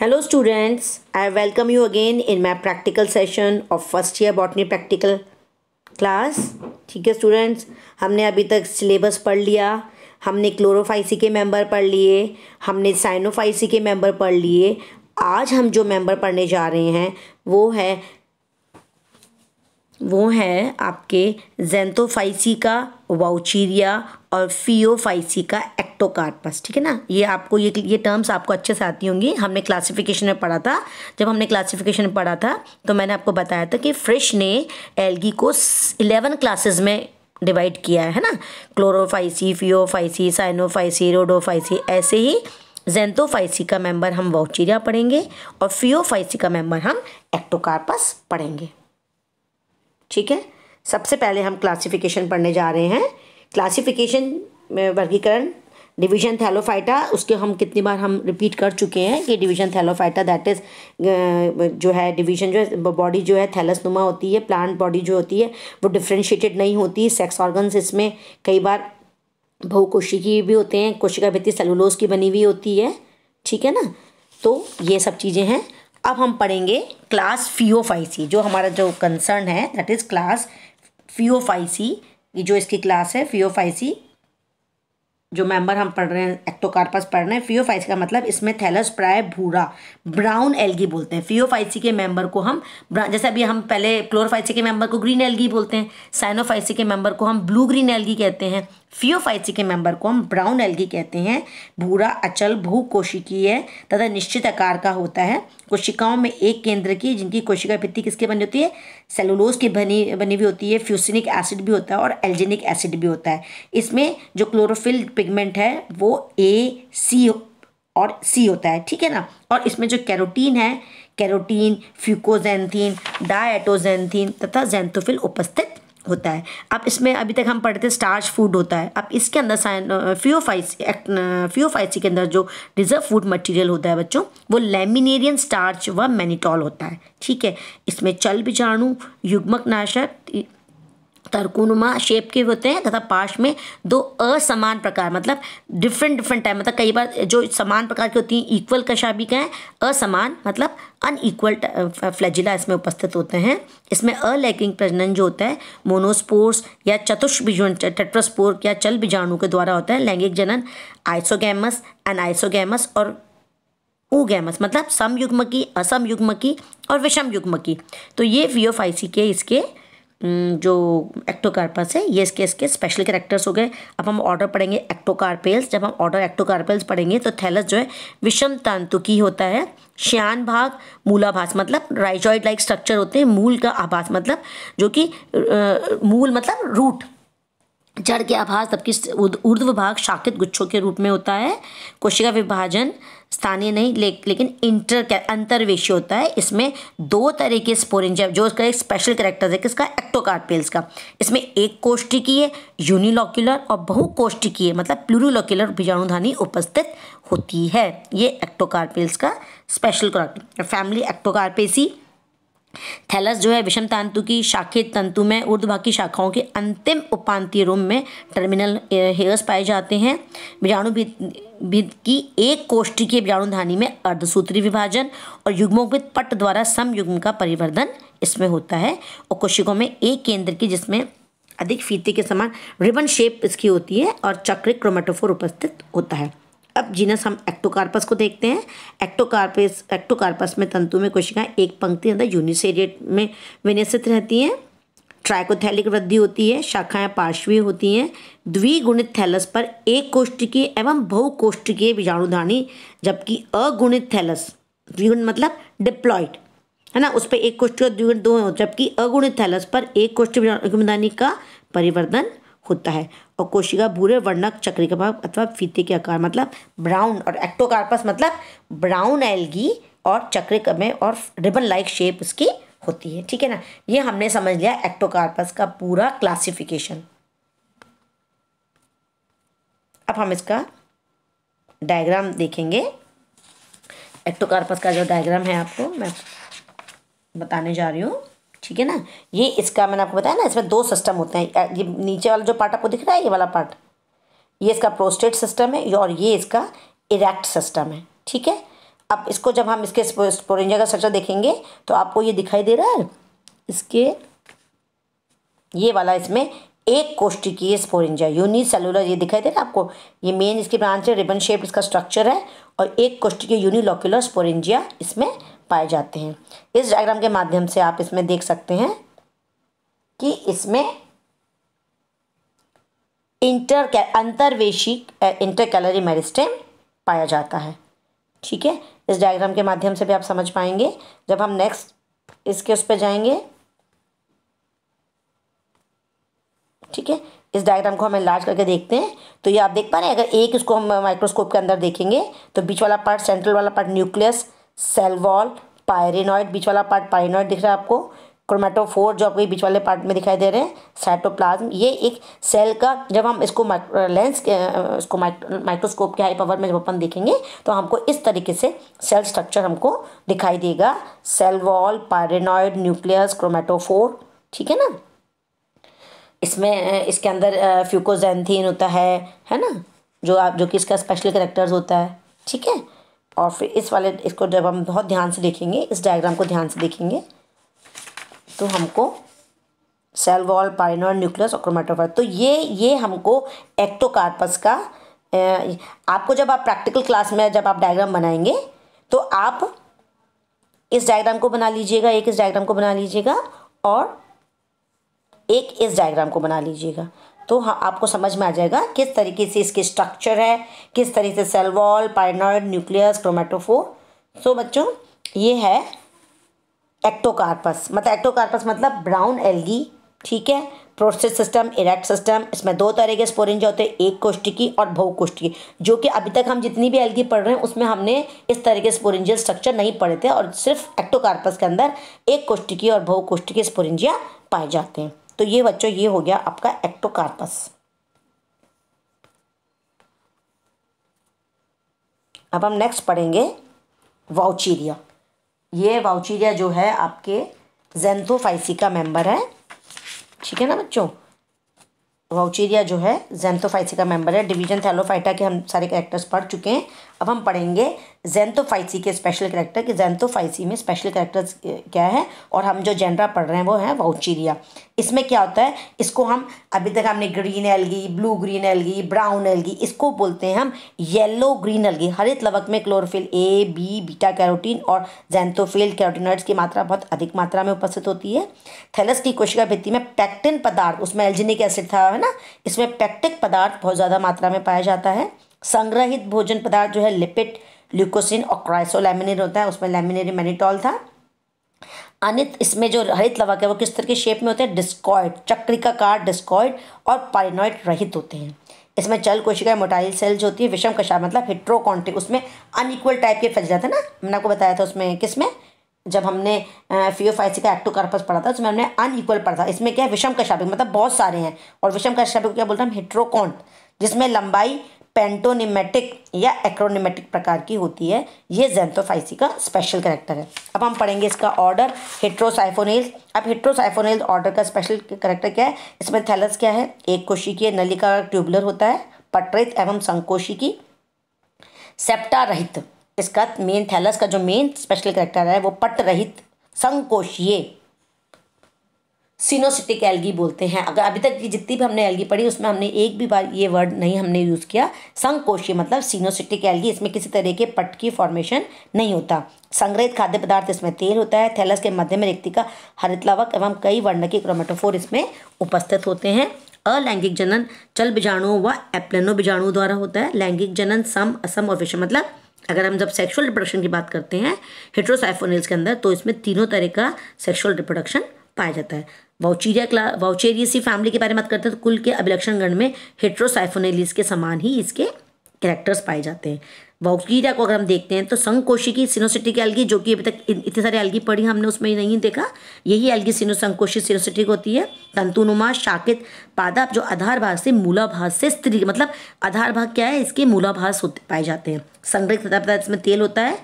hello students I welcome you again in my practical session of first year botany practical class ठीक है students हमने अभी तक syllabus पढ़ लिया हमने क्लोरोफाइसी के मेंबर पढ़ लिए हमने साइनोफाइसी के मेंबर पढ़ लिए आज हम जो मेंबर पढ़ने जा रहे हैं वो है वो हैं आपके का वाउचीरिया और का एक्टोकार्पस ठीक है ना ये आपको ये ये टर्म्स आपको अच्छे से आती होंगी हमने क्लासिफिकेशन में पढ़ा था जब हमने क्लासिफिकेशन पढ़ा था तो मैंने आपको बताया था कि फ्रिश ने एल्गी को इलेवन क्लासेस में डिवाइड किया है ना क्लोरोफाइसी फियोफाइसी साइनोफाइसी रोडोफाइसी ऐसे ही जेंथोफाइसी का मेम्बर हम वाउचीरिया पढ़ेंगे और फियोफाइसी का मेंबर हम एक्टोकार्पस पढ़ेंगे ठीक है सबसे पहले हम क्लासिफिकेशन पढ़ने जा रहे हैं क्लासिफिकेशन वर्गीकरण डिवीजन थैलोफाइटा उसके हम कितनी बार हम रिपीट कर चुके हैं कि डिवीजन थैलोफाइटा दैट इज़ जो है डिवीजन जो है बॉडी जो है थैलस नुमा होती है प्लांट बॉडी जो होती है वो डिफ्रेंशिएटेड नहीं होती सेक्स ऑर्गन्स इसमें कई बार बहु की भी होते हैं कोशिका भित्ति सेलुलोज की बनी हुई होती है ठीक है ना तो ये सब चीज़ें हैं अब हम पढ़ेंगे क्लास फीओफाइसी जो हमारा जो कंसर्न है दैट इज़ क्लास फीओफाइसी ये जो इसकी क्लास है फीओफाइसी जो मेंबर हम पढ़ रहे हैं एक्टोकार्पस पढ़ रहे हैं फियोफाइसी का मतलब इसमें थैलस प्राय भूरा ब्राउन एल्गी बोलते हैं फियोफाइसी के मेंबर को हम जैसे अभी हम पहले क्लोरोफाइसी के मेंबर को ग्रीन एल्गी बोलते हैं साइनोफाइसी के मेंबर को हम ब्लू ग्रीन एल्गी कहते हैं फियोफाइसी के मेंबर को हम ब्राउन एल्गी कहते हैं भूरा अचल भू कोशिकीय तथा निश्चित आकार का होता है कोशिकाओं में एक केंद्र की जिनकी कोशिका भित्ति किसके बनी होती है सेलुलोज की बनी बनी हुई होती है फ्यूसिनिक एसिड भी होता है और एल्जेनिक एसिड भी होता है इसमें जो क्लोरोफिल पिगमेंट है वो ए सी और सी होता है ठीक है ना और इसमें जो कैरोटीन है कैरोटीन फ्यूकोजेंथीन डायटोजेंथीन तथा जेंथोफिल उपस्थित होता है अब इसमें अभी तक हम पढ़ते स्टार्च फूड होता है अब इसके अंदर साइन फ्योफाइसी के अंदर जो रिजर्व फूड मटेरियल होता है बच्चों वो लेमिनेरियन स्टार्च व मैनिटॉल होता है ठीक है इसमें चल बीजाणु युग्मक नाशक तरकुनुमा शेप के होते हैं तथा पार्श में दो असमान प्रकार मतलब डिफरेंट डिफरेंट टाइप मतलब कई बार जो समान प्रकार की होती हैं इक्वल कशा भी कहें असमान मतलब अनईक्वल फ्लैजिला इसमें उपस्थित होते हैं इसमें अलैकिंग प्रजनन जो होता है मोनोस्पोर्स या चतुष्बीजाणु टेट्रोस्पोर या चल बीजाणु के द्वारा होता है लैंगिक जनन आइसोगैमस आइसोगैमस और उगैमस मतलब समयुग्म की असम युग्म की और विषम युग्म की तो ये वीओफाइसी के इसके हम्म, जो एक्टोकार्पस है ये इसके इसके स्पेशल कैरेक्टर्स हो गए अब हम ऑर्डर पढ़ेंगे एक्टोकारपेल्स जब हम ऑर्डर एक्टोकारपेल्स पढ़ेंगे तो थैलस जो है विषम तांतुकी होता है श्यान भाग मूलाभास मतलब राइजॉइड लाइक स्ट्रक्चर होते हैं मूल का आभास मतलब जो कि मूल मतलब रूट जड़ के आभास जबकि ऊर्ध्व भाग शाखित गुच्छों के रूप में होता है कोशिका विभाजन स्थानीय नहीं ले, लेकिन इंटर अंतर्वेशी होता है इसमें दो तरह के स्पोरिंज जो उसका एक स्पेशल करेक्टर है किसका एक्टोकार्पेल्स का इसमें एक कोष्टिकीय यूनिलोक्युलर और बहुकोष्टिकीय मतलब प्लूरोलोक्युलर बीजाणुधानी उपस्थित होती है ये एक्टोकार्पेल्स का special character family ectocarpaceae thallus जो है विषम तंतु की शाखित तंतु में ऊर्ध्वाग की शाखाओं के अंतिम उपांत्य रूम में टर्मिनल हेयर्स पाए जाते हैं बीजाणु भिद की एक कोष्ठी के बीजाणुधानी में अर्धसूत्री विभाजन और युग्मोपित पट द्वारा समयुग्म का परिवर्धन इसमें होता है और कोशिकों में एक केंद्र की जिसमें अधिक फीते के समान रिबन शेप इसकी होती है और चक्रिक क्रोमेटोफोर उपस्थित होता है अब जीनस हम एक्टोकार्पस को देखते हैं एक्टोकार्पस एक्टोकार्पस में तंतु में कोशिकाएं एक पंक्ति अंदर यूनिसेरिएट में विन्यसित रहती हैं ट्राइकोथैलिक वृद्धि होती है शाखाएं पार्श्वीय होती हैं द्विगुणित थैलस पर एक कोष्ठकीय एवं बहुकोष्ठकीय बीजाणुधानी जबकि अगुणित थैलस द्विगुण मतलब डिप्लॉइड है ना उस पर एक कोष्ठ और द्विगुण दो जबकि अगुणित थैलस पर एक कोष्ठ बीजाणुधानी का परिवर्तन होता है और कोशिका भूरे वर्णक चक्रिकाभाग अथवा फीते के आकार मतलब ब्राउन और एक्टोकार्पस मतलब ब्राउन एल्गी और चक्रिक में और रिबन लाइक शेप उसकी होती है ठीक है ना ये हमने समझ लिया एक्टोकार्पस का पूरा क्लासिफिकेशन अब हम इसका डायग्राम देखेंगे एक्टोकार्पस का जो डायग्राम है आपको मैं बताने जा रही हूँ ठीक है ना ये इसका मैंने आपको बताया ना इसमें दो सिस्टम होते हैं ये नीचे वाला जो पार्ट आपको दिख रहा है ये वाला पार्ट ये इसका प्रोस्टेट सिस्टम है और ये इसका इरेक्ट सिस्टम है ठीक है अब इसको जब हम इसके स्पोरेंजा का स्ट्रक्चर देखेंगे तो आपको ये दिखाई दे रहा है इसके ये वाला इसमें एक कोष्टी कोष्टिकीय स्पोरेंजा सेलुलर ये दिखाई दे रहा है आपको ये मेन इसकी ब्रांच है रिबन शेप इसका स्ट्रक्चर है और एक कोष्टी यूनी यूनिलोक्यूलर स्पोरेंजिया इसमें पाए जाते हैं इस डायग्राम के माध्यम से आप इसमें देख सकते हैं कि इसमें इंटर अंतर्वेशी इंटर कैलरी मेरिस्टेम पाया जाता है ठीक है इस डायग्राम के माध्यम से भी आप समझ पाएंगे जब हम नेक्स्ट इसके उस पर जाएंगे ठीक है इस डायग्राम को हम लार्ज करके देखते हैं तो ये आप देख पा रहे हैं अगर एक इसको हम माइक्रोस्कोप के अंदर देखेंगे तो बीच वाला पार्ट सेंट्रल वाला पार्ट न्यूक्लियस वॉल पायरिनॉइड बीच वाला पार्ट पायरिनॉइड दिख रहा है आपको क्रोमेटोफोर जो आपको बीच वाले पार्ट में दिखाई दे रहे हैं साइटोप्लाज्म ये एक सेल का जब हम इसको लेंस इसको माइक्रोस्कोप के हाई पावर में जब अपन देखेंगे तो हमको इस तरीके से सेल स्ट्रक्चर हमको दिखाई देगा cell wall pyrenoid nucleus chromatophore ठीक है ना इसमें इसके अंदर फ्यूकोजेंथिन होता है है ना जो आप जो कि इसका स्पेशल करेक्टर्स होता है ठीक है और फिर इस वाले इसको जब हम बहुत ध्यान से देखेंगे इस डायग्राम को ध्यान से देखेंगे तो हमको सेल वॉल पाइनर न्यूक्लियस और क्रोमेटोफाइट तो ये ये हमको एक्टोकार्पस का आपको जब आप प्रैक्टिकल क्लास में जब आप डायग्राम बनाएंगे तो आप इस डायग्राम को बना लीजिएगा एक इस डायग्राम को बना लीजिएगा और एक इस डायग्राम को बना लीजिएगा तो हाँ, आपको समझ में आ जाएगा किस तरीके से इसके स्ट्रक्चर है किस तरीके से cell wall pyrenoid nucleus chromatophore so बच्चों ये है एक्टोकार्पस मतलब एक्टोकार्पस मतलब ब्राउन एल्गी ठीक है प्रोस्टेट सिस्टम इरेक्ट सिस्टम इसमें दो तरह के स्पोरेंज होते हैं एक कोष्टिकी और की जो कि अभी तक हम जितनी भी एल्गी पढ़ रहे हैं उसमें हमने इस तरह के स्पोरेंजियल स्ट्रक्चर नहीं पढ़े थे और सिर्फ एक्टोकार्पस के अंदर एक कोष्टिकी और बहुकोष्टिकी स्पोरेंजिया पाए जाते हैं तो ये बच्चों ये हो गया आपका एक्टोकार्पस अब हम नेक्स्ट पढ़ेंगे वाउचीरिया ये वाउचीरिया जो है आपके जेंथोफाइसी का मेंबर है ठीक है ना बच्चों वाउचीरिया जो है जेंथोफाइसी का मेंबर है डिवीजन थैलोफाइटा के हम सारे कैरेक्टर्स पढ़ चुके हैं अब हम पढ़ेंगे जेंथोफाइसी के स्पेशल करेक्टर कि जेंथोफाइसी में स्पेशल करेक्टर्स क्या है और हम जो जेनरा पढ़ रहे हैं वो है वाउचीरिया इसमें क्या होता है इसको हम अभी तक हमने green algae blue green algae brown algae इसको बोलते हैं हम येलो ग्रीन एलगी हरित लवक में chlorophyll A B beta carotene और जेंथोफिल कैरोटीनाइड्स की मात्रा बहुत अधिक मात्रा में उपस्थित होती है थैलस की कोशिका भित्ति में पैक्टिन पदार्थ उसमें एल्जिनिक एसिड था है ना इसमें पैक्टिक पदार्थ बहुत ज़्यादा मात्रा में पाया जाता है संग्रहित भोजन पदार्थ जो है लिपिड ल्यूकोसिन और क्राइसोलैमिनिन होता है उसमें लैमिनेरी मेनिटॉल था अनित इसमें जो रहित लवक है वो किस तरह के शेप में होते हैं डिस्कॉइड चक्रिकाकार डिस्कॉइड और पाइनॉइड रहित होते हैं इसमें चल कोशिकाएं मोटाइल सेल्स होती है विषम कशा मतलब हिट्रोकॉन्टिक उसमें अनइक्वल टाइप के फैल जाते हैं ना मैंने आपको बताया था उसमें किस में जब हमने फियोफाइसी का एक्टो कार्पस पढ़ा था उसमें हमने अनइक्वल पढ़ा था इसमें क्या है विषम कशाबिक मतलब बहुत सारे हैं और विषम कशाबिक को क्या बोलते हैं हिट्रोकॉन्ट जिसमें लंबाई पेंटोनिमेटिक या एक्रोनिमेटिक प्रकार की होती है ये जेंथोफाइसी का स्पेशल करेक्टर है अब हम पढ़ेंगे इसका ऑर्डर हिट्रोसाइफोनेल्स अब हिट्रोसाइफोनेल्स ऑर्डर का स्पेशल करेक्टर क्या है इसमें थैलस क्या है एक कोशी नली नलिका ट्यूबुलर होता है पटरित एवं संकोशी की सेप्टा रहित इसका मेन थैलस का जो मेन स्पेशल करेक्टर है वो पट रहित संकोशीय सिनोसिटिक एल्गी बोलते हैं अगर अभी तक की जितनी भी हमने एल्गी पढ़ी उसमें हमने एक भी बार ये वर्ड नहीं हमने यूज़ किया संकोशी मतलब सिनोसिटिक एल्गी इसमें किसी तरह के पट की फॉर्मेशन नहीं होता संग्रहित खाद्य पदार्थ इसमें तेल होता है थैलस के मध्य में रिक्ति का हरित लवक एवं कई वर्ण के क्रोमेटोफोर इसमें उपस्थित होते हैं अलैंगिक जनन चल बीजाणुओं व एप्लेनो बीजाणुओं द्वारा होता है लैंगिक जनन सम असम और विषम मतलब अगर हम जब सेक्सुअल रिप्रोडक्शन की बात करते हैं हेट्रोसाइफोनिल्स के अंदर तो इसमें तीनों तरह का सेक्सुअल रिप्रोडक्शन पाया जाता है वाउचेरिया क्ला वाउचेरियसी फैमिली के बारे में बात करते हैं तो कुल के अभिलक्षण गण में हेट्रोसाइफोनेलिस के समान ही इसके कैरेक्टर्स पाए जाते हैं वाउकीरिया को अगर हम देखते हैं तो संकोशी की सिनोसिटिक एल्गी जो कि अभी तक इतने सारे एल्गी पढ़ी हमने उसमें नहीं देखा यही एल्गी सिनो संकोशी सिनोसिटिक होती है तंतुनुमा शाकित पादप जो आधार भाग से मूलाभास से स्त्री मतलब आधार भाग क्या है इसके मूलाभास होते पाए जाते हैं संग्रहित इसमें तेल होता है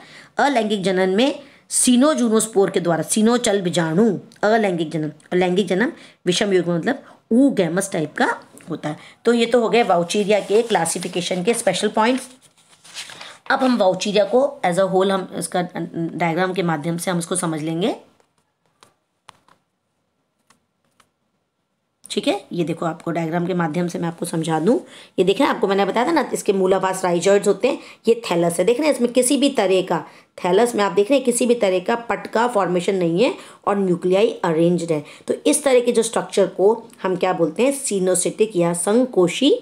अलैंगिक जनन में सीनोजूनोस्पोर के द्वारा सीनोचल बीजाणु अलैंगिक जन्म अलैंगिक जन्म विषम युग मतलब ऊ गैमस टाइप का होता है तो ये तो हो गए वाउचीरिया के क्लासिफिकेशन के स्पेशल पॉइंट्स अब हम वाउचीरिया को एज अ होल हम इसका डायग्राम के माध्यम से हम उसको समझ लेंगे ठीक है ये देखो आपको डायग्राम के माध्यम से मैं आपको समझा दूँ ये देख रहे हैं आपको मैंने बताया था ना इसके मूलावास राइजॉइड्स होते हैं ये थैलस है देख रहे हैं इसमें किसी भी तरह का थैलस में आप देख रहे हैं किसी भी तरह का पटका फॉर्मेशन नहीं है और न्यूक्लियाई अरेंज्ड है तो इस तरह के जो स्ट्रक्चर को हम क्या बोलते हैं सीनोसिटिक या संकोशी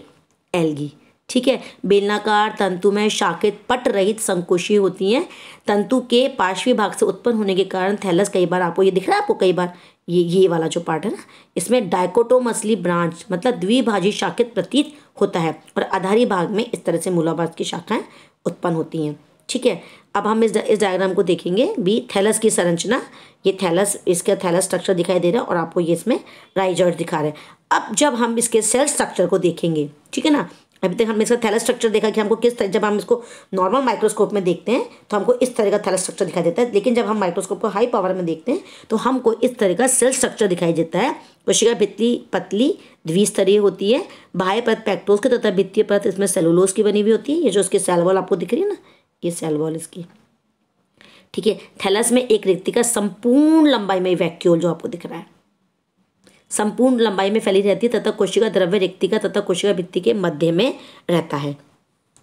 एलगी ठीक है बेलनाकार तंतु में शाकित पट रहित संकोशी होती हैं तंतु के पार्श्वी भाग से उत्पन्न होने के कारण थैलस कई बार आपको ये दिख रहा है आपको कई बार ये ये वाला जो पार्ट है ना इसमें डायकोटोमसली ब्रांच मतलब द्विभाजी शाकित प्रतीत होता है और आधारी भाग में इस तरह से मूलाभास की शाखाएं उत्पन्न होती हैं ठीक है अब हम इस इस डायग्राम को देखेंगे बी थैलस की संरचना ये थैलस इसका थैलस स्ट्रक्चर दिखाई दे रहा है और आपको ये इसमें राइजर्ट दिखा रहे हैं अब जब हम इसके सेल स्ट्रक्चर को देखेंगे ठीक है ना अभी तक हमने इसका थैला स्ट्रक्चर देखा कि हमको किस तरह जब हम इसको नॉर्मल माइक्रोस्कोप में देखते हैं तो हमको इस तरह का थैला स्ट्रक्चर दिखाई देता है लेकिन जब हम माइक्रोस्कोप को हाई पावर में देखते हैं तो हमको इस तरह का सेल स्ट्रक्चर दिखाई देता है कोशिका भित्ति पतली द्विस्तरीय होती है बाह्य परत पैक्टोस की तथा भित्तीय परत इसमें सेलुलोस की बनी हुई होती है ये जो उसकी सेल वॉल आपको दिख रही है ना ये सेल वॉल इसकी ठीक है थैलस में एक रिक्ति का संपूर्ण लंबाई में वैक्यूल जो आपको दिख रहा है संपूर्ण लंबाई में फैली रहती है तथा कोशिका द्रव्य रिक्तिका तथा कोशिका भित्ति के मध्य में रहता है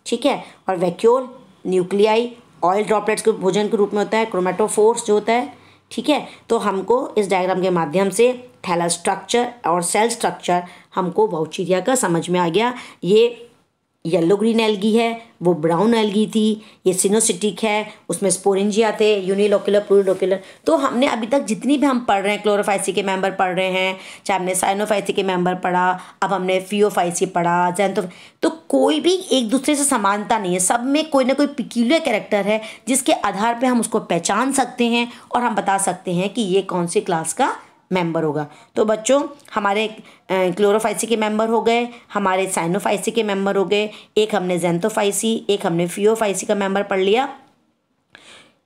ठीक है और वैक्यूल न्यूक्लियाई ऑयल ड्रॉपलेट्स के भोजन के रूप में होता है क्रोमेटोफोर्स जो होता है ठीक है तो हमको इस डायग्राम के माध्यम से थैला स्ट्रक्चर और सेल स्ट्रक्चर हमको बाउचीरिया का समझ में आ गया ये येलो ग्रीन एलगी है वो ब्राउन एलगी थी ये सिनोसिटिक है उसमें स्पोरेंजिया थे यूनिलोकुलर प्लूडोकुलर तो हमने अभी तक जितनी भी हम पढ़ रहे हैं क्लोरोफाइसी के मेंबर पढ़ रहे हैं चाहे हमने साइनोफाइसी के मेंबर पढ़ा अब हमने फियोफाइसी पढ़ा जैंतो तो कोई भी एक दूसरे से समानता नहीं है सब में कोई ना कोई पिक्यूलर कैरेक्टर है जिसके आधार पर हम उसको पहचान सकते हैं और हम बता सकते हैं कि ये कौन सी क्लास का मेंबर होगा तो बच्चों हमारे क्लोरोफाइसी के मेंबर हो गए हमारे साइनोफाइसी के मेंबर हो गए एक हमने जेंथोफाइसी एक हमने फ्योफाइसी का मेंबर पढ़ लिया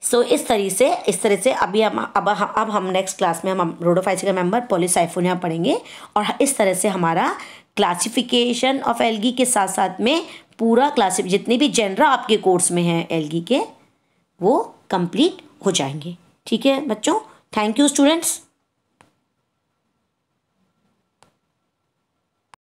सो so, इस तरीके से इस तरह से अभी हम अब अब हम नेक्स्ट क्लास में हम रोडोफाइसी का मेंबर पोलिसाइफोनिया पढ़ेंगे और इस तरह से हमारा क्लासिफिकेशन ऑफ एलगी के साथ साथ में पूरा क्लासिफ जितने भी जेनरा आपके कोर्स में हैं एलगी के वो कंप्लीट हो जाएंगे ठीक है बच्चों थैंक यू स्टूडेंट्स